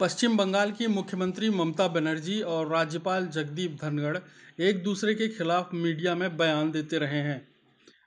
पश्चिम बंगाल की मुख्यमंत्री ममता बनर्जी और राज्यपाल जगदीप धनखड़ एक दूसरे के खिलाफ मीडिया में बयान देते रहे हैं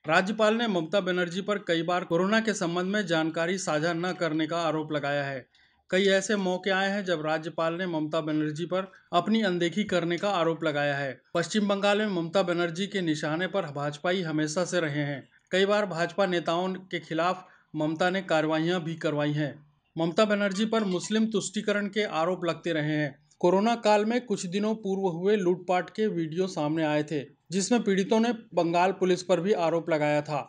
राज्यपाल ने ममता बनर्जी पर कई बार कोरोना के संबंध में जानकारी साझा न करने का आरोप लगाया है कई ऐसे मौके आए हैं जब राज्यपाल ने ममता बनर्जी पर अपनी अनदेखी करने का आरोप लगाया है पश्चिम बंगाल में ममता बनर्जी के निशाने पर भाजपा ही हमेशा से रहे हैं कई बार भाजपा नेताओं के खिलाफ ममता ने कार्रवाइयाँ भी करवाई हैं ममता बनर्जी पर मुस्लिम तुष्टिकरण के आरोप लगते रहे हैं कोरोना काल में कुछ दिनों पूर्व हुए लूटपाट के वीडियो सामने आए थे जिसमें पीड़ितों ने बंगाल पुलिस पर भी आरोप लगाया था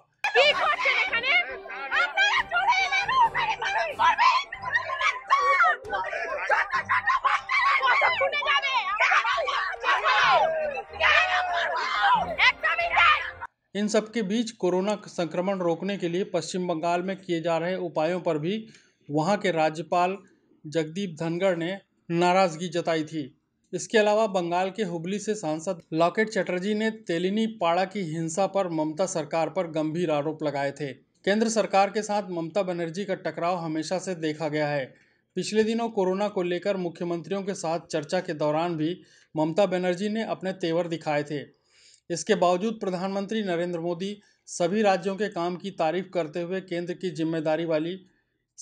इन सबके बीच कोरोना संक्रमण रोकने के लिए पश्चिम बंगाल में किए जा रहे उपायों पर भी वहाँ के राज्यपाल जगदीप धनगढ़ ने नाराज़गी जताई थी इसके अलावा बंगाल के हुबली से सांसद लॉकेट चटर्जी ने तेलिनी पाड़ा की हिंसा पर ममता सरकार पर गंभीर आरोप लगाए थे केंद्र सरकार के साथ ममता बनर्जी का टकराव हमेशा से देखा गया है पिछले दिनों कोरोना को लेकर मुख्यमंत्रियों के साथ चर्चा के दौरान भी ममता बनर्जी ने अपने तेवर दिखाए थे इसके बावजूद प्रधानमंत्री नरेंद्र मोदी सभी राज्यों के काम की तारीफ करते हुए केंद्र की जिम्मेदारी वाली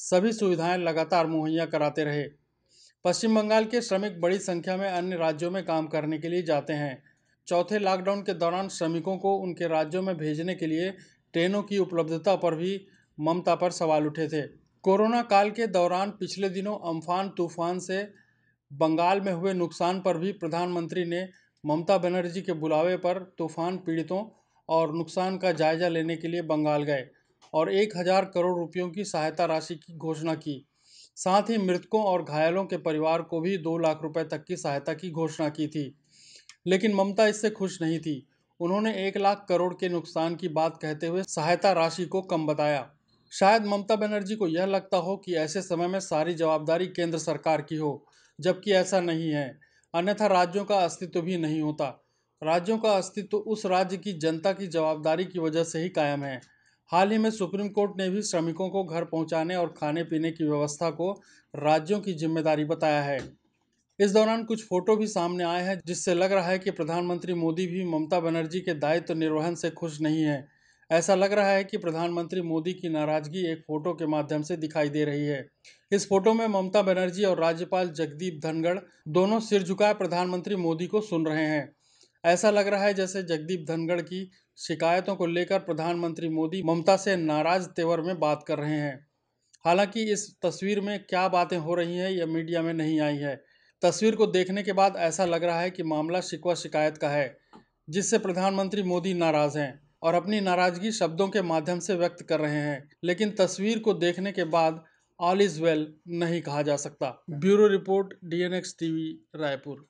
सभी सुविधाएं लगातार मुहैया कराते रहे पश्चिम बंगाल के श्रमिक बड़ी संख्या में अन्य राज्यों में काम करने के लिए जाते हैं चौथे लॉकडाउन के दौरान श्रमिकों को उनके राज्यों में भेजने के लिए ट्रेनों की उपलब्धता पर भी ममता पर सवाल उठे थे कोरोना काल के दौरान पिछले दिनों अम्फान तूफान से बंगाल में हुए नुकसान पर भी प्रधानमंत्री ने ममता बनर्जी के बुलावे पर तूफान पीड़ितों और नुकसान का जायजा लेने के लिए बंगाल गए और एक हजार करोड़ रुपयों की सहायता राशि की घोषणा की साथ ही मृतकों और घायलों के परिवार को भी दो लाख रुपए तक की सहायता की घोषणा की थी लेकिन ममता इससे खुश नहीं थी उन्होंने एक लाख करोड़ के नुकसान की बात कहते हुए सहायता राशि को कम बताया शायद ममता बनर्जी को यह लगता हो कि ऐसे समय में सारी जवाबदारी केंद्र सरकार की हो जबकि ऐसा नहीं है अन्यथा राज्यों का अस्तित्व भी नहीं होता राज्यों का अस्तित्व उस राज्य की जनता की जवाबदारी की वजह से ही कायम है हाल ही में सुप्रीम कोर्ट ने भी श्रमिकों को घर पहुंचाने और खाने पीने की व्यवस्था को राज्यों की जिम्मेदारी बताया है इस दौरान कुछ फोटो भी सामने आए हैं जिससे लग रहा है कि प्रधानमंत्री मोदी भी ममता बनर्जी के दायित्व निर्वहन से खुश नहीं है ऐसा लग रहा है कि प्रधानमंत्री मोदी की नाराजगी एक फोटो के माध्यम से दिखाई दे रही है इस फोटो में ममता बनर्जी और राज्यपाल जगदीप धनगढ़ दोनों सिर झुकाए प्रधानमंत्री मोदी को सुन रहे हैं ऐसा लग रहा है जैसे जगदीप धनगढ़ की शिकायतों को लेकर प्रधानमंत्री मोदी ममता से नाराज तेवर में बात कर रहे हैं हालांकि इस तस्वीर में क्या बातें हो रही हैं यह मीडिया में नहीं आई है तस्वीर को देखने के बाद ऐसा लग रहा है कि मामला शिकवा शिकायत का है जिससे प्रधानमंत्री मोदी नाराज हैं और अपनी नाराजगी शब्दों के माध्यम से व्यक्त कर रहे हैं लेकिन तस्वीर को देखने के बाद ऑल इज वेल नहीं कहा जा सकता bureau report D N Raipur